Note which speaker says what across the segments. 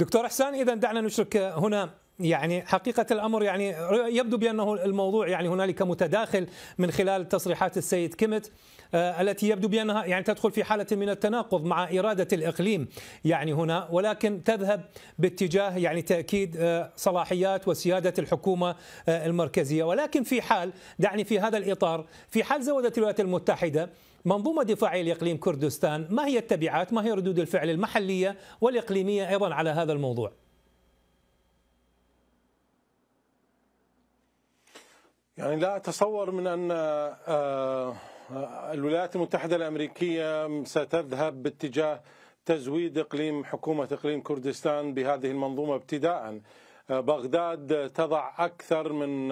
Speaker 1: دكتور احسان اذا دعنا نشرك هنا يعني حقيقة الأمر يعني يبدو بأنه الموضوع يعني هنالك متداخل من خلال تصريحات السيد كيمت آه، التي يبدو بأنها يعني تدخل في حالة من التناقض مع إرادة الإقليم يعني هنا ولكن تذهب باتجاه يعني تأكيد آه، صلاحيات وسيادة الحكومة آه، المركزية ولكن في حال دعني في هذا الإطار في حال زودت الولايات المتحدة منظومة دفاعية لإقليم كردستان ما هي التبعات ما هي ردود الفعل المحلية والإقليمية أيضا على هذا الموضوع
Speaker 2: يعني لا أتصور من أن آه، آه، الولايات المتحدة الأمريكية ستذهب باتجاه تزويد إقليم حكومة إقليم كردستان بهذه المنظومة ابتداء آه، بغداد تضع أكثر من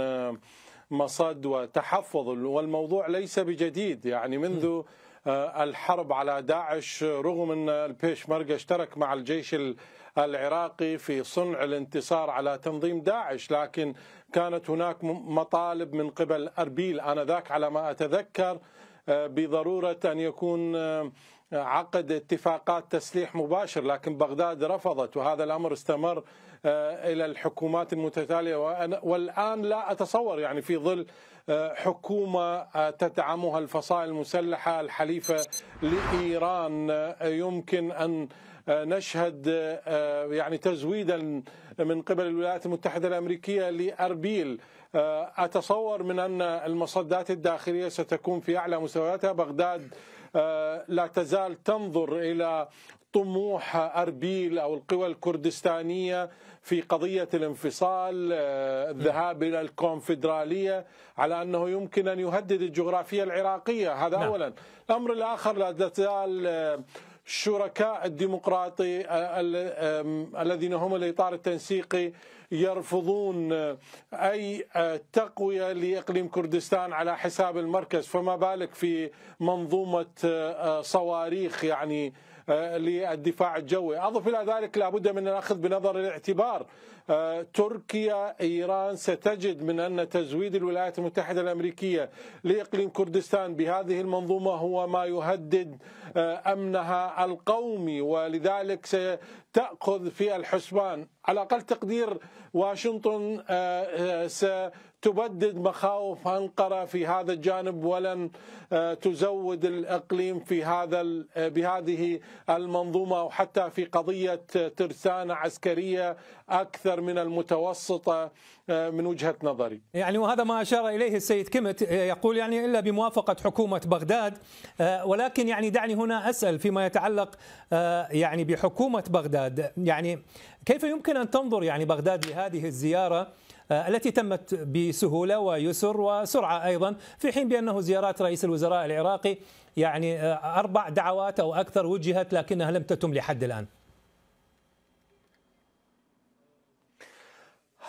Speaker 2: مصد وتحفظ والموضوع ليس بجديد يعني منذ آه، الحرب على داعش رغم أن البيشمركة اشترك مع الجيش العراقي في صنع الانتصار على تنظيم داعش لكن كانت هناك مطالب من قبل أربيل انذاك على ما أتذكر آه، بضرورة أن يكون آه، عقد اتفاقات تسليح مباشر لكن بغداد رفضت وهذا الامر استمر آه، الى الحكومات المتتاليه والان لا اتصور يعني في ظل آه، حكومه آه، تدعمها الفصائل المسلحه الحليفه لايران يمكن ان نشهد يعني تزويدا من قبل الولايات المتحده الامريكيه لاربيل اتصور من ان المصدات الداخليه ستكون في اعلى مستوياتها بغداد آه، لا تزال تنظر إلى طموح أربيل أو القوى الكردستانية في قضية الانفصال آه، الذهاب إلى الكونفدرالية على أنه يمكن أن يهدد الجغرافية العراقية هذا نعم. أولا الأمر الآخر لا تزال آه، الشركاء الديمقراطي آه، الذين هم الاطار التنسيقي يرفضون آه، اي آه، تقويه لاقليم كردستان على حساب المركز فما بالك في منظومه صواريخ يعني آه، للدفاع الجوي أضف إلى ذلك لابد من الأخذ بنظر الاعتبار آه، تركيا إيران ستجد من أن تزويد الولايات المتحدة الأمريكية لإقليم كردستان بهذه المنظومة هو ما يهدد آه، أمنها القومي ولذلك ستأخذ في الحسبان على أقل تقدير واشنطن س تبدد مخاوف أنقرة في هذا الجانب ولن آه، تزود الإقليم في هذا آه، بهذه المنظومة أو حتى في قضية آه، ترسانة عسكرية أكثر من المتوسطة من وجهة نظري
Speaker 1: يعني وهذا ما أشار إليه السيد كيمت يقول يعني إلا بموافقة حكومة بغداد ولكن يعني دعني هنا أسأل فيما يتعلق يعني بحكومة بغداد يعني كيف يمكن أن تنظر يعني بغداد لهذه الزيارة آه، التي تمت بسهولة ويسر وسرعة أيضا في حين بأنه زيارات رئيس الوزراء العراقي يعني آه، أربع دعوات أو أكثر وجهت لكنها لم تتم لحد الآن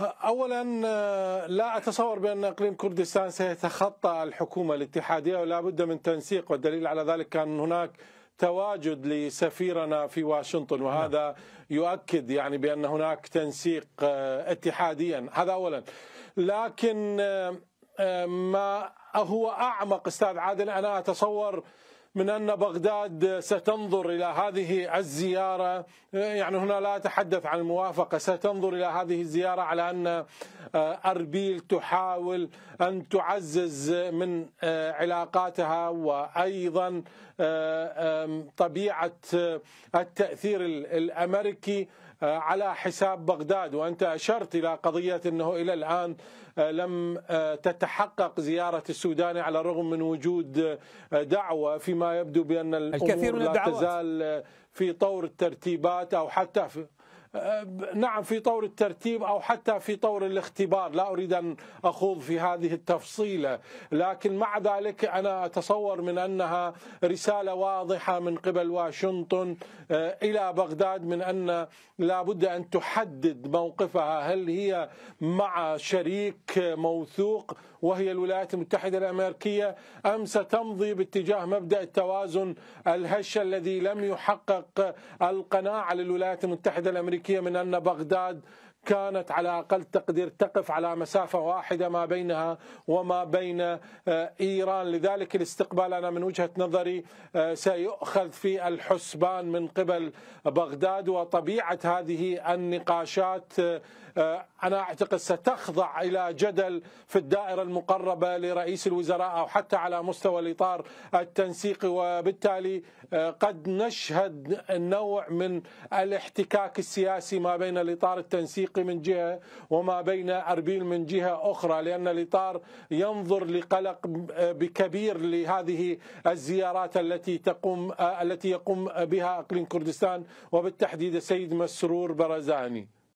Speaker 2: اولا آه، لا اتصور بان اقليم كردستان سيتخطى الحكومه الاتحاديه ولا بد من تنسيق والدليل على ذلك كان هناك تواجد لسفيرنا في واشنطن وهذا نعم. يؤكد يعني بان هناك تنسيق آه، اتحاديا هذا اولا لكن آه، آه، ما هو اعمق استاذ عادل انا اتصور من أن بغداد ستنظر إلى هذه الزيارة يعني هنا لا أتحدث عن الموافقة ستنظر إلى هذه الزيارة على أن أربيل تحاول أن تعزز من علاقاتها وأيضا طبيعة التأثير الأمريكي على حساب بغداد وانت اشرت الى قضيه انه الى الان أه، لم أه، تتحقق زياره السوداني على الرغم من وجود دعوه فيما يبدو بأن الكثير من لا تزال في طور الترتيبات أو حتى في نعم في طور الترتيب او حتى في طور الاختبار لا اريد ان اخوض في هذه التفصيله لكن مع ذلك انا اتصور من انها رساله واضحه من قبل واشنطن آه، الى بغداد من ان لابد ان تحدد موقفها هل هي مع شريك موثوق وهي الولايات المتحده الامريكيه ام ستمضي باتجاه مبدا التوازن الهش الذي لم يحقق القناعه للولايات المتحده الامريكيه الأمريكية من أن بغداد كانت على اقل تقدير تقف على مسافه واحده ما بينها وما بين آه، ايران، لذلك الاستقبال انا من وجهه نظري آه، سيؤخذ في الحسبان من قبل بغداد وطبيعه هذه النقاشات آه، انا اعتقد ستخضع الى جدل في الدائره المقربه لرئيس الوزراء او حتى على مستوى الاطار التنسيقي وبالتالي قد نشهد نوع من الاحتكاك السياسي ما بين الاطار التنسيقي الافريقي من جهة وما بين أربيل من جهة أخرى لأن الإطار ينظر لقلق كبير لهذه الزيارات التي تقوم التي يقوم بها أقليم كردستان وبالتحديد السيد مسرور برزاني